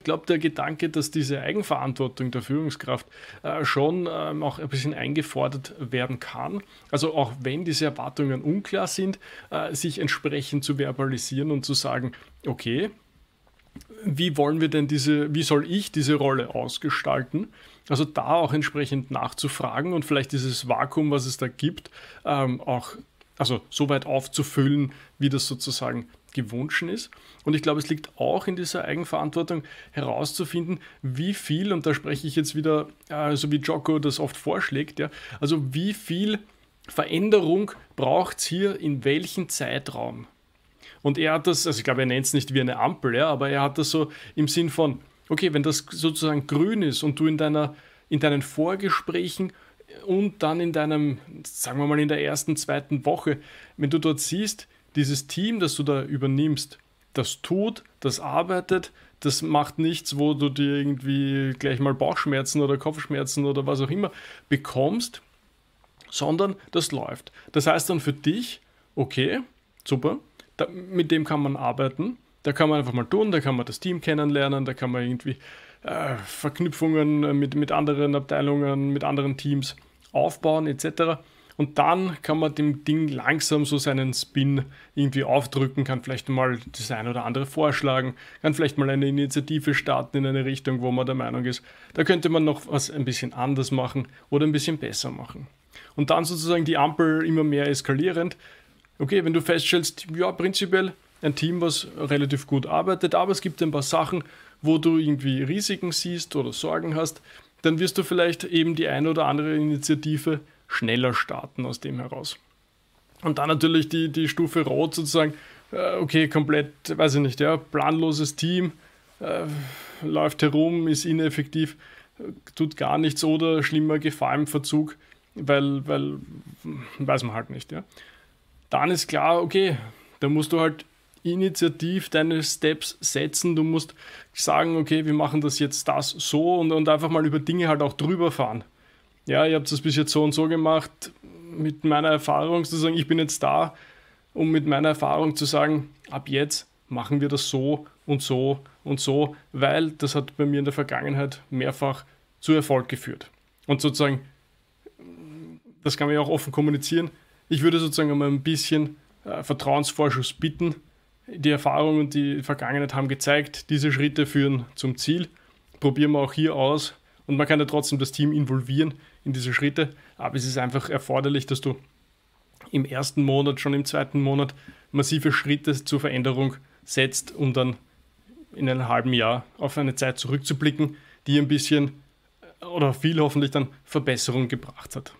Ich glaube, der Gedanke, dass diese Eigenverantwortung der Führungskraft äh, schon ähm, auch ein bisschen eingefordert werden kann, also auch wenn diese Erwartungen unklar sind, äh, sich entsprechend zu verbalisieren und zu sagen, okay, wie wollen wir denn diese, wie soll ich diese Rolle ausgestalten? Also da auch entsprechend nachzufragen und vielleicht dieses Vakuum, was es da gibt, ähm, auch also so weit aufzufüllen, wie das sozusagen gewünscht ist. Und ich glaube, es liegt auch in dieser Eigenverantwortung herauszufinden, wie viel, und da spreche ich jetzt wieder, äh, so wie Jocko das oft vorschlägt, ja, also wie viel Veränderung braucht es hier in welchem Zeitraum? Und er hat das, also ich glaube, er nennt es nicht wie eine Ampel, ja, aber er hat das so im Sinn von, okay, wenn das sozusagen grün ist und du in, deiner, in deinen Vorgesprächen und dann in deinem, sagen wir mal, in der ersten, zweiten Woche, wenn du dort siehst, dieses Team, das du da übernimmst, das tut, das arbeitet, das macht nichts, wo du dir irgendwie gleich mal Bauchschmerzen oder Kopfschmerzen oder was auch immer bekommst, sondern das läuft. Das heißt dann für dich, okay, super, da, mit dem kann man arbeiten, da kann man einfach mal tun, da kann man das Team kennenlernen, da kann man irgendwie äh, Verknüpfungen mit, mit anderen Abteilungen, mit anderen Teams aufbauen etc. Und dann kann man dem Ding langsam so seinen Spin irgendwie aufdrücken, kann vielleicht mal das ein oder andere vorschlagen, kann vielleicht mal eine Initiative starten in eine Richtung, wo man der Meinung ist, da könnte man noch was ein bisschen anders machen oder ein bisschen besser machen. Und dann sozusagen die Ampel immer mehr eskalierend. Okay, wenn du feststellst, ja, prinzipiell ein Team, was relativ gut arbeitet, aber es gibt ein paar Sachen, wo du irgendwie Risiken siehst oder Sorgen hast, dann wirst du vielleicht eben die eine oder andere Initiative schneller starten aus dem heraus. Und dann natürlich die, die Stufe Rot sozusagen, äh, okay, komplett, weiß ich nicht, ja, planloses Team, äh, läuft herum, ist ineffektiv, äh, tut gar nichts oder schlimmer Gefahr im Verzug, weil, weil, hm, weiß man halt nicht, ja. Dann ist klar, okay, da musst du halt initiativ deine Steps setzen. Du musst sagen, okay, wir machen das jetzt das so und, und einfach mal über Dinge halt auch drüber fahren ja, ihr habt das bis jetzt so und so gemacht, mit meiner Erfahrung zu sagen, ich bin jetzt da, um mit meiner Erfahrung zu sagen, ab jetzt machen wir das so und so und so, weil das hat bei mir in der Vergangenheit mehrfach zu Erfolg geführt. Und sozusagen, das kann man ja auch offen kommunizieren, ich würde sozusagen mal ein bisschen äh, Vertrauensvorschuss bitten. Die Erfahrungen und die Vergangenheit haben gezeigt, diese Schritte führen zum Ziel. Probieren wir auch hier aus, und man kann ja trotzdem das Team involvieren in diese Schritte. Aber es ist einfach erforderlich, dass du im ersten Monat, schon im zweiten Monat massive Schritte zur Veränderung setzt, um dann in einem halben Jahr auf eine Zeit zurückzublicken, die ein bisschen oder viel hoffentlich dann Verbesserung gebracht hat.